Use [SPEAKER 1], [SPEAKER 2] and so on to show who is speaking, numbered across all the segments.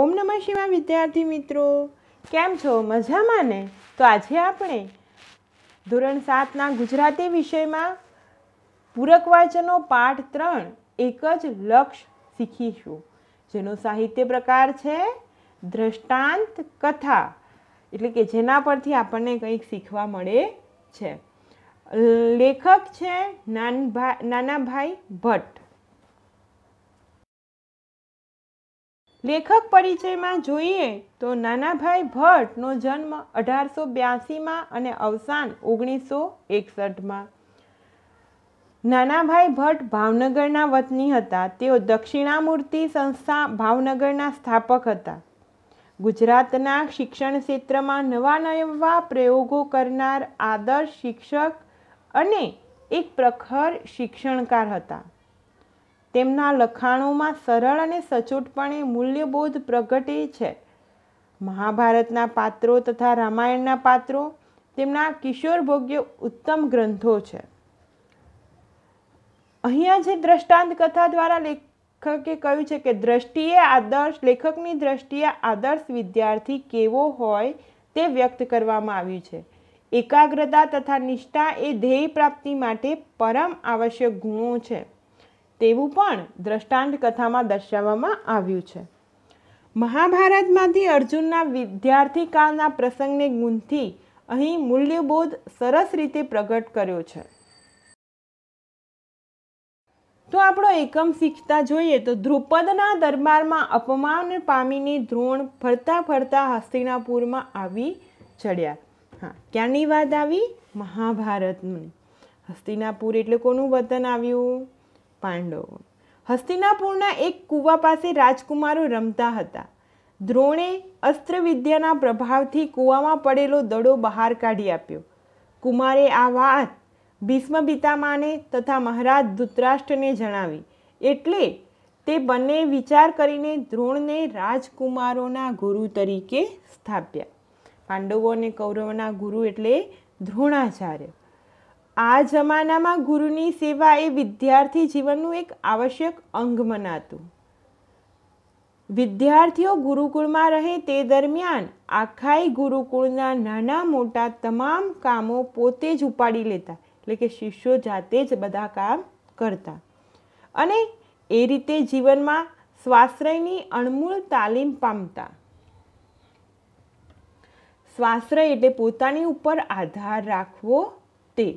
[SPEAKER 1] ઓમ નમઃ શિવાય વિદ્યાર્થી મિત્રો કેમ છો મજામાં ને તો આજે આપણે ધોરણ સાતના ગુજરાતી વિષયમાં પૂરક વાંચનો પાઠ ત્રણ એક જ લક્ષ શીખીશું જેનો સાહિત્ય પ્રકાર છે દ્રષ્ટાંત કથા એટલે કે જેના પરથી આપણને કંઈક શીખવા મળે છે લેખક છે નાનભાઈ નાનાભાઈ ભટ્ટ લેખક પરિચયમાં જોઈએ તો નાનાભાઈ ભટ્ટનો જન્મ અઢારસો બ્યાસીમાં અને અવસાન ઓગણીસો એકસઠમાં નાનાભાઈ ભટ્ટ ભાવનગરના વતની હતા તેઓ દક્ષિણામૂર્તિ સંસ્થા ભાવનગરના સ્થાપક હતા ગુજરાતના શિક્ષણ ક્ષેત્રમાં નવા નવા પ્રયોગો કરનાર આદર્શ શિક્ષક અને એક પ્રખર શિક્ષણકાર હતા તેમના લખાણોમાં સરળ અને સચોટપણે મૂલ્યબોધ પ્રગટે છે મહાભારતના પાત્રો તથા રામાયણના પાત્રો તેમના કિશોરભોગ્ય ઉત્તમ ગ્રંથો છે અહીંયા જે દ્રષ્ટાંત કથા દ્વારા લેખકે કહ્યું છે કે દ્રષ્ટિએ આદર્શ લેખકની દ્રષ્ટિએ આદર્શ વિદ્યાર્થી કેવો હોય તે વ્યક્ત કરવામાં આવ્યું છે એકાગ્રતા તથા નિષ્ઠા એ ધ્યેય પ્રાપ્તિ માટે પરમ આવશ્યક ગુણો છે તેવું પણ દ્રષ્ટાંત કથામાં દર્શાવવામાં આવ્યું છે મહાભારતમાંથી અર્જુનના વિદ્યાર્થી કાળના પ્રસંગને ગુંથી અહીં મૂલ્યબોધ સરસ રીતે પ્રગટ કર્યો છે તો આપણો એકમ શીખતા જોઈએ તો દ્રુપદના દરબારમાં અપમાન પામીને દ્રોણ ફરતા ફરતા હસ્તિનાપુરમાં આવી ચડ્યા હા ક્યાંની વાત આવી મહાભારતની હસ્તિનાપુર એટલે કોનું વતન આવ્યું પાંડવો હસ્તિનાપુરના એક કૂવા પાસે રાજકુમારો રમતા હતા દ્રોણે અસ્ત્રવિદ્યાના પ્રભાવથી કૂવામાં પડેલો દડો બહાર કાઢી આપ્યો કુમારે આ વાત ભીષ્મ પિતામાને તથા મહારાજ ધૃતરાષ્ટ્રને જણાવી એટલે તે બંને વિચાર કરીને દ્રોણને રાજકુમારોના ગુરુ તરીકે સ્થાપ્યા પાંડવો અને કૌરવના ગુરુ એટલે દ્રોણાચાર્ય આ જમાનામાં ગુરુની સેવા એ વિદ્યાર્થી જીવનનું એક આવશ્યક અંગ મનાતું વિદ્યાર્થીઓ ગુરુકુળમાં રહે તે દરમિયાન આખાય ગુરુકુળના નાના મોટા તમામ કામો પોતે જ ઉપાડી લેતા એટલે કે શિષ્યો જાતે જ બધા કામ કરતા અને એ રીતે જીવનમાં સ્વાશ્રયની અણમૂળ તાલીમ પામતા સ્વાશ્રય એટલે પોતાની ઉપર આધાર રાખવો તે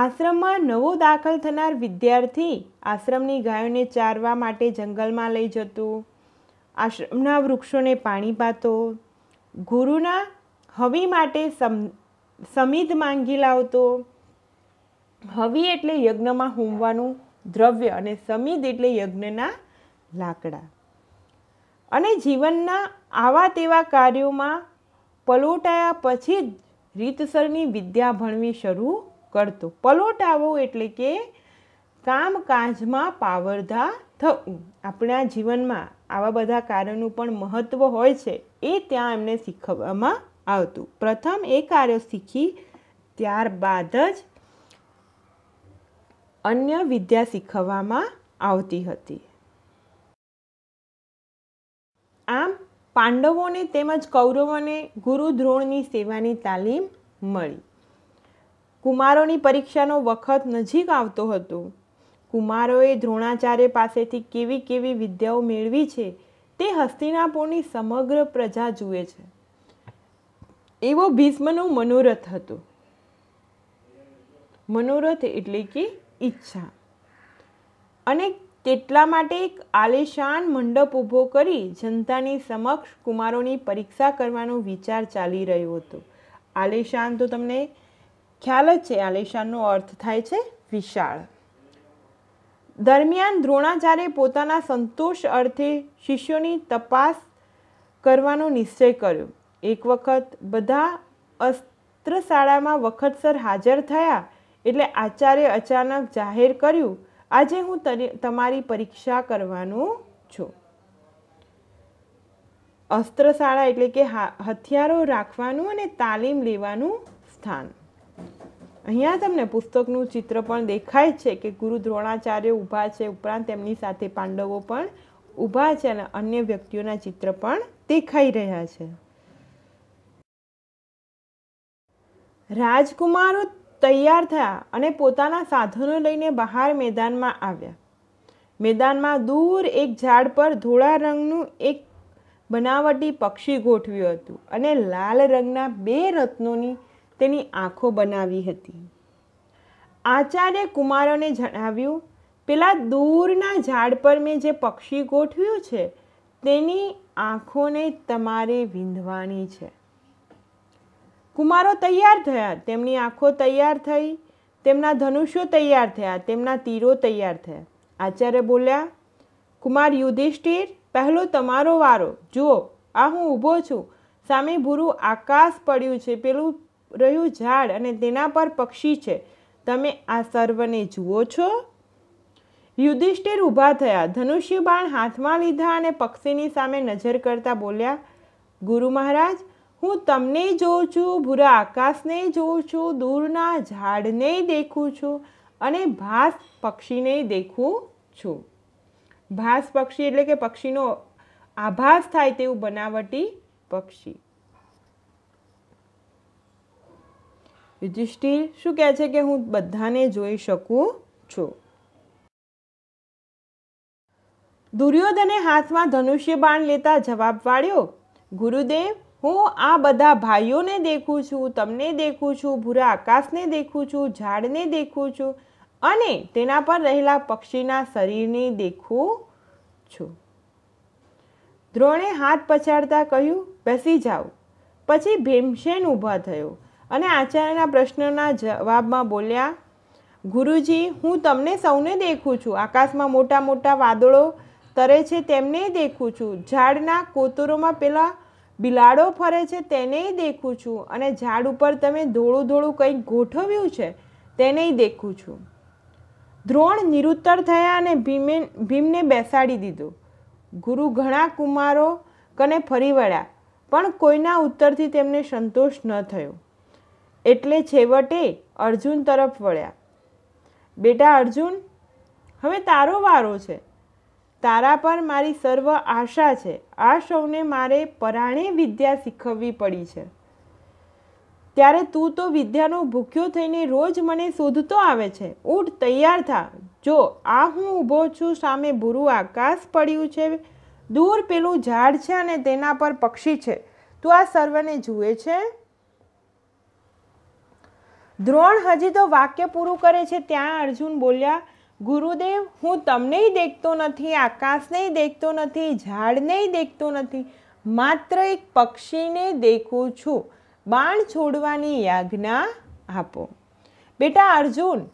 [SPEAKER 1] આશ્રમમાં નવો દાખલ થનાર વિદ્યાર્થી આશ્રમની ગાયોને ચારવા માટે જંગલમાં લઈ જતો આશ્રમના વૃક્ષોને પાણી પાતો ગુરુના હવી માટે સમિધ માંગી લાવતો હવી એટલે યજ્ઞમાં હોમવાનું દ્રવ્ય અને સમિધ એટલે યજ્ઞના લાકડા અને જીવનના આવા તેવા કાર્યોમાં પલોટાયા પછી જ રીતસરની વિદ્યા ભણવી શરૂ કરતો પલોટાવો એટલે કે કામકાજમાં પાવરધા થવું આપણા જીવનમાં આવા બધા કાર્યોનું પણ મહત્ત્વ હોય છે એ ત્યાં એમને શીખવવામાં આવતું પ્રથમ એ કાર્યો શીખી ત્યારબાદ જ અન્ય વિદ્યા શીખવવામાં આવતી હતી આમ પાંડવોને તેમજ કૌરવોને ગુરુ દ્રોણની સેવાની તાલીમ મળી કુમારોની પરીક્ષાનો વખત નજીક આવતો હતો કુમારોએ દ્રોણાચાર્ય પાસેથી કેવી કેવી વિદ્યાઓ મેળવી છે તે હસ્તિનાપુરની સમગ્ર પ્રજા જુએ છે એવો ભીષ્મનો મનોરથ હતો મનોરથ એટલે કે ઈચ્છા અને તેટલા માટે એક આલિશાન મંડપ ઊભો કરી જનતાની સમક્ષ કુમારોની પરીક્ષા કરવાનો વિચાર ચાલી રહ્યો હતો આલિશાન તો તમને ખ્યાલ જ છે આલિશાનનો અર્થ થાય છે વિશાળ દરમિયાન દ્રોણાચાર્ય પોતાના સંતોષ અર્થે શિષ્યોની તપાસ કરવાનો નિશ્ચય કર્યો એક વખત બધા અસ્ત્રશાળામાં વખતસર હાજર થયા એટલે આચાર્ય અચાનક જાહેર કર્યું આજે હું તમારી પરીક્ષા કરવાનું છું અસ્ત્રશાળા એટલે કે હથિયારો રાખવાનું અને તાલીમ લેવાનું સ્થાન અહીંયા તમને પુસ્તકનું ચિત્ર પણ દેખાય છે કે ગુરુ દ્રોણાચાર્ય ઊભા છે ઉપરાંત તેમની સાથે પાંડવો પણ ઊભા છે અને અન્ય વ્યક્તિઓના ચિત્ર પણ દેખાઈ રહ્યા છે રાજકુમારો તૈયાર થયા અને પોતાના સાધનો લઈને બહાર મેદાનમાં આવ્યા મેદાનમાં દૂર એક ઝાડ પર ધોળા રંગનું એક બનાવટી પક્ષી ગોઠવ્યું હતું અને લાલ રંગના બે રત્નોની તેની આંખો બનાવી હતી આચાર્ય કુમારોને જણાવ્યું પેલા દૂરના ઝાડ પર મેં જે પક્ષી ગોઠવ્યું છે તેની આંખોને તમારે વિંધવાની છે કુમારો તૈયાર થયા તેમની આંખો તૈયાર થઈ તેમના ધનુષ્યો તૈયાર થયા તેમના તીરો તૈયાર થયા આચાર્ય બોલ્યા કુમાર યુધિષ્ઠિર પહેલો તમારો વારો જુઓ આ હું ઊભો છું સામે ભૂરું આકાશ પડ્યું છે પેલું રહ્યું ઝાડ અને તેના પર પક્ષી છે તમે આ સર્વને જુઓ છો યુધિષ્ઠિર ઊભા થયા ધનુષ્ય બાણ હાથમાં લીધા અને પક્ષીની સામે નજર કરતા બોલ્યા ગુરુ મહારાજ હું તમને જોઉં છું ભૂરા આકાશને જોઉં છું દૂરના ઝાડને દેખું છું અને ભાસ પક્ષીને દેખું છું ભાસ પક્ષી એટલે કે પક્ષીનો આભાસ થાય તેવું બનાવટી પક્ષી યુધિષ્ઠિર શું કહે છે કે હું બધાને જોઈ શકું છું દુર્યોધને હાથમાં ધનુષ્ય બાણ લેતા જવાબ વાળ્યો ગુરુદેવ હું આ બધા ભાઈઓને દેખું છું તમને દેખું છું ભૂરા આકાશને દેખું છું ઝાડને દેખું છું અને તેના પર રહેલા પક્ષીના શરીરને દેખું છું દ્રોણે હાથ પછાડતા કહ્યું બેસી જાઓ પછી ભીમસેન ઊભા થયો અને આચાર્યના પ્રશ્નના જવાબમાં બોલ્યા ગુરુજી હું તમને સૌને દેખું છું આકાશમાં મોટા મોટા વાદળો તરે છે તેમને દેખું છું ઝાડના કોતરોમાં પેલા બિલાડો ફરે છે તેને દેખું છું અને ઝાડ ઉપર તમે ધોળું ધોળું કંઈક ગોઠવ્યું છે તેને દેખું છું દ્રોણ નિરુત્તર થયા અને ભીમે ભીમને બેસાડી દીધું ગુરુ ઘણા કુમારો કને ફરી વળ્યા પણ કોઈના ઉત્તરથી તેમને સંતોષ ન થયો એટલે છેવટે અર્જુન તરફ વળ્યા બેટા અર્જુન હવે તારો વારો છે તારા પર મારી સર્વ આશા છે આ સૌને મારે પરાણે વિદ્યા શીખવવી પડી છે ત્યારે તું તો વિદ્યાનો ભૂખ્યો થઈને રોજ મને શોધતો આવે છે ઉઠ તૈયાર થા જો આ હું ઊભો છું સામે ભૂરું આકાશ પડ્યું છે દૂર પેલું ઝાડ છે અને તેના પર પક્ષી છે તું આ સર્વને જુએ છે દ્રોણ હજી તો વાક્ય પૂરું કરે છે ત્યાં અર્જુન બોલ્યા ગુરુદેવ હું તમને દેખતો નથી આકાશને દેખતો નથી ઝાડને દેખતો નથી માત્ર એક પક્ષીને દેખું છું બાણ છોડવાની યાજ્ઞા આપો બેટા અર્જુન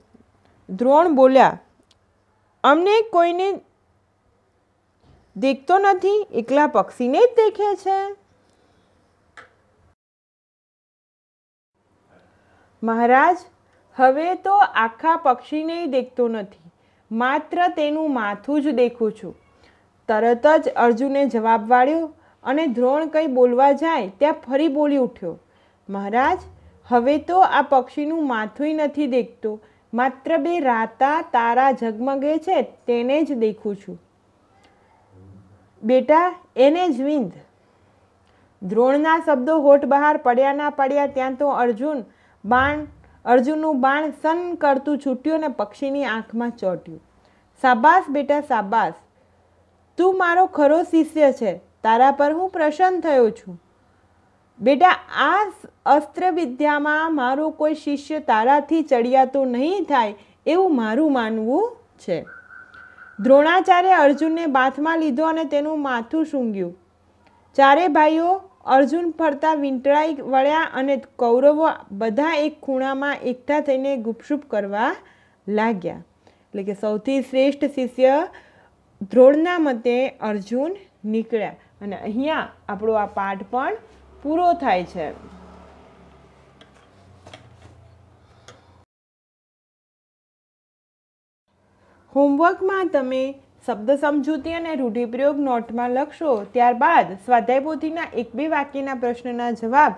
[SPEAKER 1] દ્રોણ બોલ્યા અમને કોઈને દેખતો નથી એકલા પક્ષીને જ દેખે છે મહારાજ હવે તો આખા પક્ષીને દેખતો નથી માત્ર તેનું માથું જ દેખું છું તરત જ અર્જુને જવાબ વાળ્યો અને દ્રોણ કંઈ બોલવા જાય ત્યાં ફરી બોલી ઉઠ્યો મહારાજ હવે તો આ પક્ષીનું માથું નથી દેખતો માત્ર બે રાતા તારા ઝગમગે છે તેને જ દેખું છું બેટા એને જ વિંધ દ્રોણના શબ્દો હોઠ બહાર પડ્યા ના પડ્યા ત્યાં તો અર્જુન બાણ અર્જુનનું બાણ સન કરતું છૂટ્યું અને પક્ષીની આંખમાં ચોટ્યું સાબાસ બેટા સાબાસ તું મારો ખરો શિષ્ય છે તારા પર હું પ્રસન્ન થયો છું બેટા આ અસ્ત્ર વિદ્યામાં મારો કોઈ શિષ્ય તારાથી ચડિયાતો નહીં થાય એવું મારું માનવું છે દ્રોણાચાર્ય અર્જુનને બાથમાં લીધો અને તેનું માથું સૂંઘ્યું ચારે ભાઈઓ અર્જુન ફરતા વીંટળાઈ વળ્યા અને કૌરવો બધા એક ખૂણામાં એકઠા થઈને ગુપસુપ કરવા લાગ્યા એટલે કે સૌથી શ્રેષ્ઠ શિષ્ય ધ્રોળના મતે અર્જુન નીકળ્યા અને અહીંયા આપણો આ પાઠ પણ પૂરો થાય છે હોમવર્કમાં તમે શબ્દ સમજૂતી અને રૂઢિપ્રયોગ નોટમાં લખશો ત્યારબાદ સ્વાધ્યાય એક બે વાક્યના પ્રશ્નના જવાબ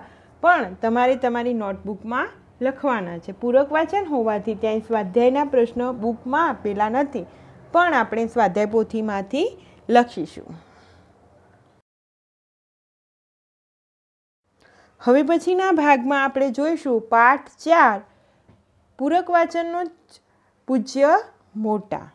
[SPEAKER 1] પણ તમારે તમારી નોટબુકમાં લખવાના છે પૂરક વાંચન હોવાથી ત્યાં સ્વાધ્યાયના પ્રશ્નો બુકમાં આપેલા નથી પણ આપણે સ્વાધ્યાયપોથીમાંથી લખીશું હવે પછીના ભાગમાં આપણે જોઈશું પાઠ ચાર પૂરક વાંચનનો પૂજ્ય મોટા